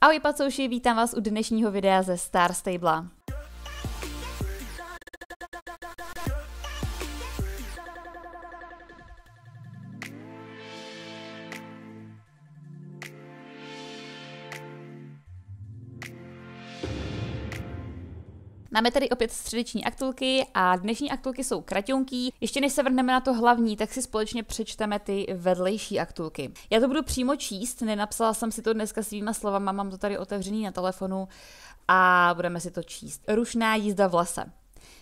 Ahoj pacouši, vítám vás u dnešního videa ze Star Stable. Máme tady opět středeční aktulky a dnešní aktulky jsou kratonký. Ještě než se vrhneme na to hlavní, tak si společně přečteme ty vedlejší aktulky. Já to budu přímo číst, nenapsala jsem si to dneska svýma slovama, mám to tady otevřený na telefonu a budeme si to číst. Rušná jízda v lese.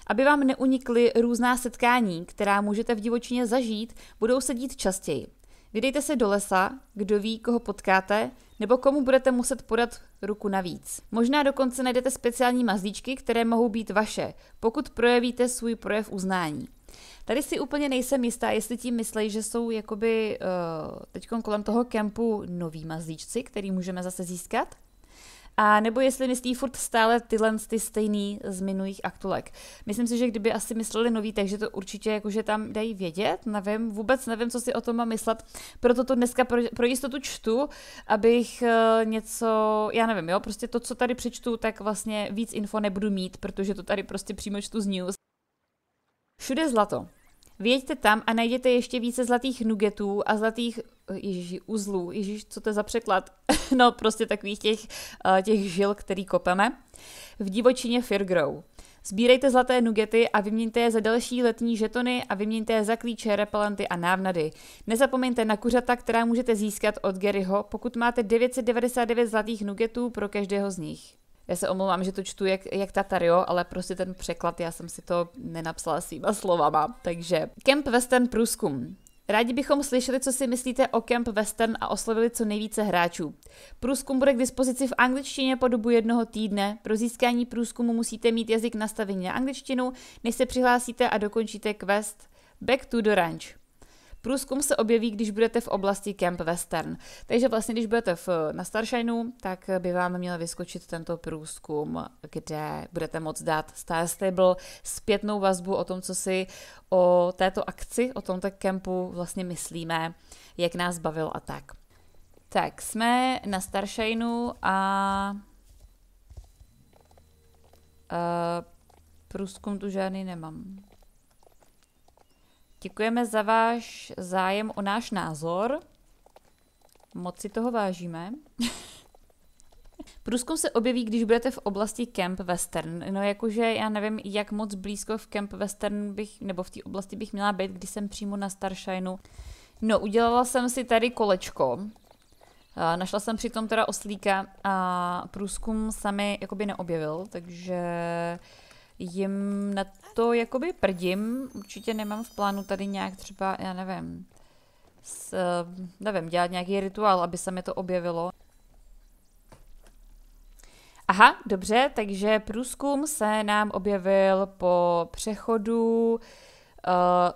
Aby vám neunikly různá setkání, která můžete v divočině zažít, budou se dít častěji. Vydejte se do lesa, kdo ví, koho potkáte, nebo komu budete muset podat ruku navíc. Možná dokonce najdete speciální mazlíčky, které mohou být vaše, pokud projevíte svůj projev uznání. Tady si úplně nejsem jistá, jestli tím myslí, že jsou jakoby uh, eh, teď kolem toho kempu noví mazlíčci, který můžeme zase získat, a nebo jestli myslí furt stále tyhle ty stejný z minulých aktulek. Myslím si, že kdyby asi mysleli nový, takže to určitě jakože tam dají vědět, nevím, vůbec nevím, co si o tom mám myslet, proto to dneska pro, pro jistotu čtu, abych eh, něco, já nevím, jo, prostě to, co tady přečtu, tak vlastně víc info nebudu mít, protože to tady prostě přímo čtu z news. Všude zlato. Věďte tam a najděte ještě více zlatých nugetů a zlatých Ježíši, uzlů, Ježíš, co to je za překlad? no prostě takových těch, eh, těch žil, který kopeme. V divočině Firgrow. Sbírejte zlaté nugety a vyměňte je za další letní žetony a vyměňte je za klíče, repelenty a návnady. Nezapomeňte na kuřata, která můžete získat od Garyho, pokud máte 999 zlatých nugetů pro každého z nich. Já se omlouvám, že to čtu jak, jak Tatario, ale prostě ten překlad, já jsem si to nenapsala svýma slovama. Takže Camp Western Pruskum. Rádi bychom slyšeli, co si myslíte o Camp Western a oslovili co nejvíce hráčů. Průzkum bude k dispozici v angličtině po dobu jednoho týdne. Pro získání průzkumu musíte mít jazyk nastavený na angličtinu, než se přihlásíte a dokončíte quest Back to the Ranch. Průzkum se objeví, když budete v oblasti Camp Western. Takže vlastně, když budete v, na Starshinu, tak by vám měl vyskočit tento průzkum, kde budete moct dát Star Stable zpětnou vazbu o tom, co si o této akci, o tomto kempu vlastně myslíme, jak nás bavil a tak. Tak, jsme na Starshinu a uh, průzkum tu žádný nemám. Děkujeme za váš zájem o náš názor. Moc si toho vážíme. Průzkum se objeví, když budete v oblasti Camp Western. No jakože já nevím, jak moc blízko v Camp Western bych, nebo v té oblasti bych měla být, když jsem přímo na Starshineu. No, udělala jsem si tady kolečko. Našla jsem přitom teda oslíka a průzkum se mi jakoby neobjevil, takže jim na to jakoby prdím. Určitě nemám v plánu tady nějak třeba, já nevím, s, nevím, dělat nějaký rituál, aby se mi to objevilo. Aha, dobře, takže průzkum se nám objevil po přechodu uh,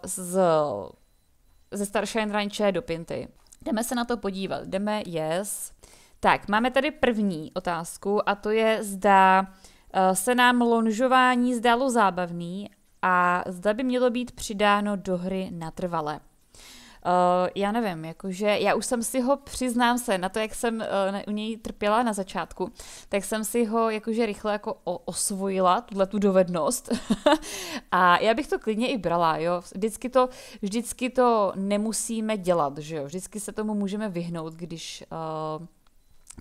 z, ze Starshine Ranche do Pinty. Jdeme se na to podívat, jdeme yes. Tak, máme tady první otázku a to je zda Eh, se nám lonžování zdálo zábavný a zda by mělo být přidáno do hry natrvale. Eh, já nevím, jakože já už jsem si ho, přiznám se, na to, jak jsem eh, u něj trpěla na začátku, tak jsem si ho jakože rychle jako osvojila, tuhle tu dovednost. a já bych to klidně i brala, jo. Vždycky to, vždycky to nemusíme dělat, že jo. Vždycky se tomu můžeme vyhnout, když uh,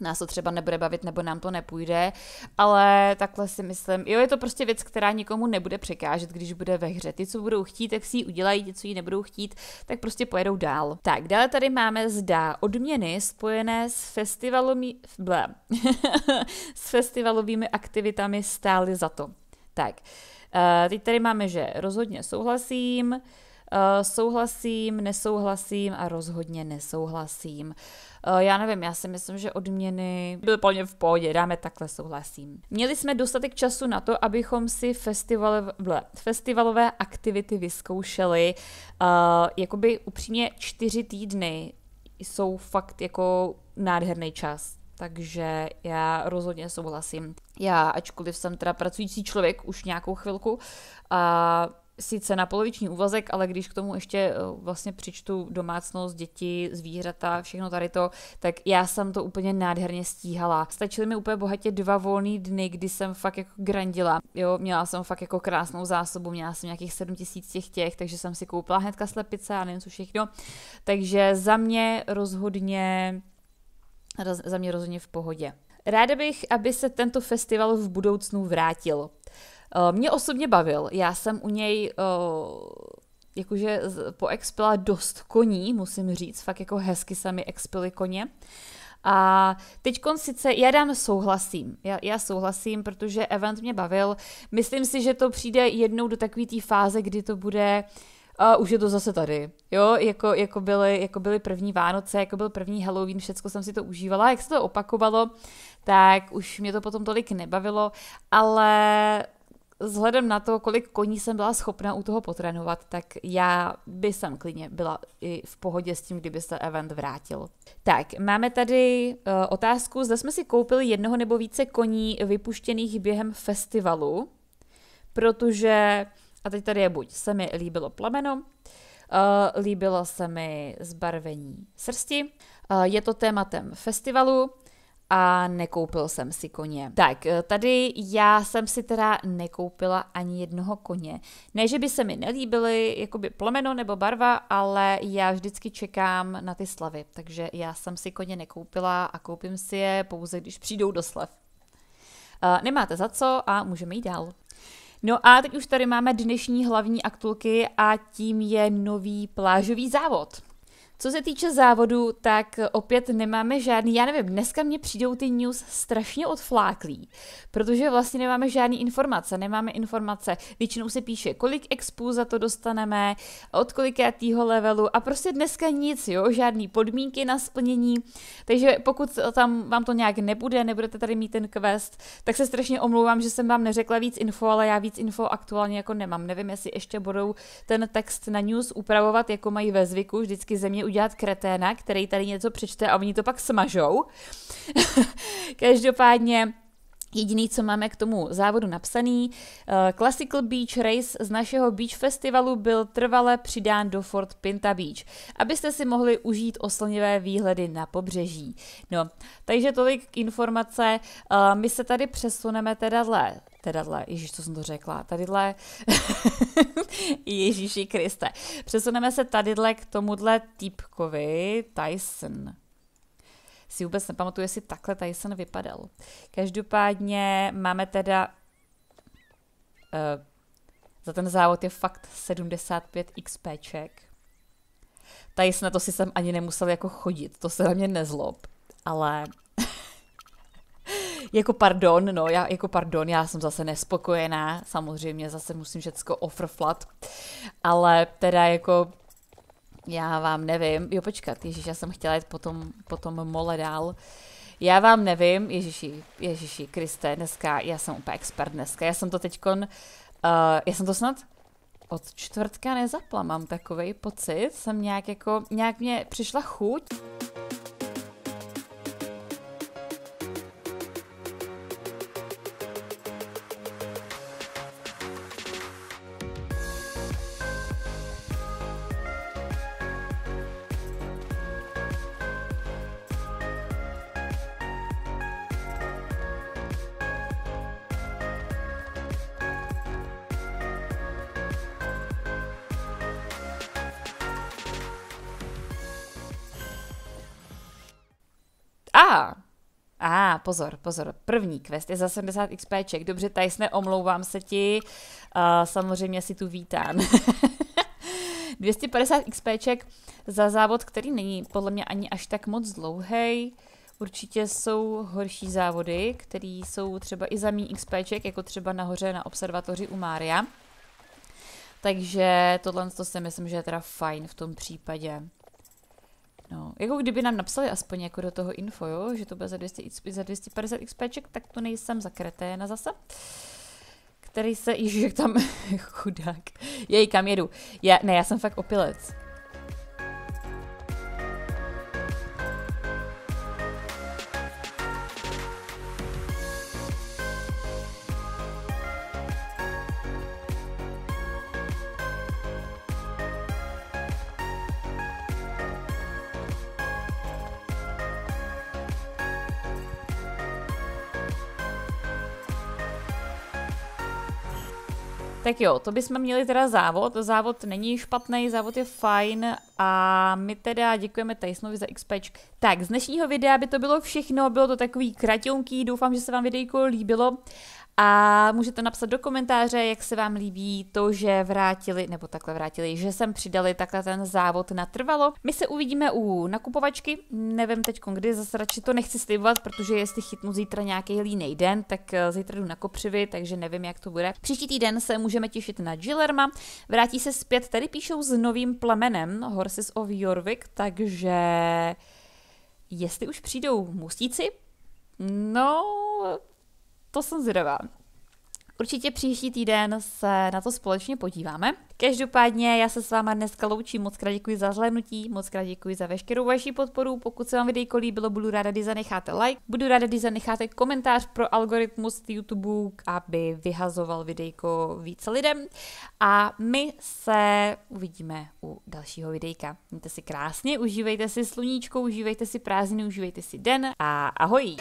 nás to třeba nebude bavit nebo nám to nepůjde, ale takhle si myslím, jo, je to prostě věc, která nikomu nebude překážet, když bude ve hře. Ty, co budou chtít, tak si ji udělají, ti, co ji nebudou chtít, tak prostě pojedou dál. Tak, dále tady máme zda odměny spojené s festivalovými, s festivalovými aktivitami stály za to. Tak, eh, teď tady máme, že rozhodně souhlasím, Eh, souhlasím, nesouhlasím a rozhodně nesouhlasím. Eh, já nevím, já si myslím, že odměny byly plně v pohodě, dáme takhle souhlasím. Měli jsme dostatek času na to, abychom si festival, ble, festivalové aktivity vyzkoušeli. Uh, jakoby upřímně čtyři týdny jsou fakt jako nádherný čas. Takže já rozhodně souhlasím. Já, ačkoliv jsem teda pracující člověk už nějakou chvilku, a uh, sice na poloviční úvazek, ale když k tomu ještě eh, vlastně přičtu domácnost, děti, zvířata, všechno tady to, tak já jsem to úplně nádherně stíhala. Stačily mi úplně bohatě dva volný dny, kdy jsem fakt jako grandila. Jo, měla jsem fakt jako krásnou zásobu, měla jsem nějakých 7 tisíc těch těch, takže jsem si koupila hnedka slepice a nevím co všechno. Takže za mě rozhodně za mě rozhodně v pohodě. Ráda bych, aby se tento festival v budoucnu vrátil. Eh, mě osobně bavil, já jsem u něj eh, jakože expila dost koní, musím říct, fakt jako hezky se mi expily koně. A teď sice, já dám souhlasím, já, já souhlasím, protože event mě bavil. Myslím si, že to přijde jednou do takové té fáze, kdy to bude a už je to zase tady, jo, jako, jako, byly, jako byly první Vánoce, jako byl první Halloween, všecko jsem si to užívala, jak se to opakovalo, tak už mě to potom tolik nebavilo, ale vzhledem na to, kolik koní jsem byla schopna u toho potrénovat, tak já by jsem klidně byla i v pohodě s tím, kdyby se event vrátil. Tak, máme tady uh, otázku, zda jsme si koupili jednoho nebo více koní vypuštěných během festivalu, protože, a teď tady je buď, se mi líbilo plameno, uh, eh, líbilo se mi zbarvení srsti, uh, je to tématem festivalu, a nekoupil jsem si koně. Tak, eh, tady já jsem si teda nekoupila ani jednoho koně. Ne, že by se mi nelíbily jakoby plomeno nebo barva, ale já vždycky čekám na ty slavy, takže já jsem si koně nekoupila a koupím si je pouze, když přijdou do slav. Eh, nemáte za co a můžeme jít dál. No a teď už tady máme dnešní hlavní aktulky a tím je nový plážový závod. Co se týče závodu, tak opět nemáme žádný, já nevím, dneska mě přijdou ty news strašně odfláklí, protože vlastně nemáme žádný informace, nemáme informace, většinou se píše, kolik expů za to dostaneme, od kolikátýho levelu a prostě dneska nic, jo, žádný podmínky na splnění, takže pokud tam vám to nějak nebude, nebudete tady mít ten quest, tak se strašně omlouvám, že jsem vám neřekla víc info, ale já víc info aktuálně jako nemám, nevím, jestli ještě budou ten text na news upravovat, jako mají ve zvyku, vždycky země udělat kreténa, který tady něco přečte a oni to pak smažou. Každopádně Jediný, co máme k tomu závodu napsaný, eh, Classical Beach Race z našeho Beach Festivalu byl trvale přidán do Fort Pinta Beach, abyste si mohli užít oslnivé výhledy na pobřeží. No, takže tolik informace. Eh, my se tady přesuneme teda dle, Ježíš, co jsem to řekla, tady dle, Ježíši Kriste. Přesuneme se tady dle k tomuhle týpkovi, Tyson. Si vůbec nepamatuju, jestli takhle Tyson vypadal. Každopádně máme teda uh, za ten závod je fakt 75 XPček. Tyson na to si sem ani nemusel jako chodit, to se na mě nezlob, ale jako pardon, no, já jako pardon, já jsem zase nespokojená, samozřejmě zase musím všecko ofrflat, ale teda jako já vám nevím, jo počkat, ježiš, já jsem chtěla jít potom, potom mole dál, já vám nevím, ježiši, ježiši, Kriste, dneska, já jsem úplně expert dneska, já jsem to teďkon, uh, já jsem to snad od čtvrtka nezapla, mám takový pocit, jsem nějak jako, nějak mě přišla chuť. A, a ah, pozor, pozor, první quest je za 70 XPček. Dobře, Tysne, omlouvám se ti. Uh, samozřejmě si tu vítám 250 XPček za závod, který není podle mě ani až tak moc dlouhý. Určitě jsou horší závody, které jsou třeba i za mý XPček, jako třeba nahoře na observatoři u Mária. Takže tohle to si myslím, že je teda fajn v tom případě. No, jako kdyby nám napsali aspoň jako do toho info, jo, že to bude za, 200, za 250 XPček, tak to nejsem za kreténa zase. Který se, již jak tam chudák, jej kam jedu. Já, ne, já jsem fakt opilec. Tak jo, to bychom měli teda závod. Závod není špatný, závod je fajn a my teda děkujeme Tysonovi za XP. Tak, z dnešního videa by to bylo všechno, bylo to takový kratonký, doufám, že se vám videjko líbilo. A můžete napsat do komentáře, jak se vám líbí to, že vrátili, nebo takhle vrátili, že sem přidali takhle ten závod natrvalo. My se uvidíme u nakupovačky, nevím teď kdy, zase radši to nechci slibovat, protože jestli chytnu zítra nějaký líný den, tak eh, zítra jdu na kopřivy, takže nevím, jak to bude. Příští týden se můžeme těšit na Gillerma, vrátí se zpět, tady píšou s novým plamenem Horses of Jorvik, takže jestli už přijdou musíci, no, to jsem zvědavá. Určitě příští týden se na to společně podíváme. Každopádně já se s váma dneska loučím, moc krát děkuji za zhlédnutí, moc krát děkuji za veškerou vaši podporu, pokud se vám videjko líbilo, budu ráda, když zanecháte like, budu ráda, když zanecháte komentář pro algoritmus YouTube, aby vyhazoval videjko více lidem a my se uvidíme u dalšího videjka. Mějte si krásně, užívejte si sluníčko, užívejte si prázdniny, užívejte si den a ahoj!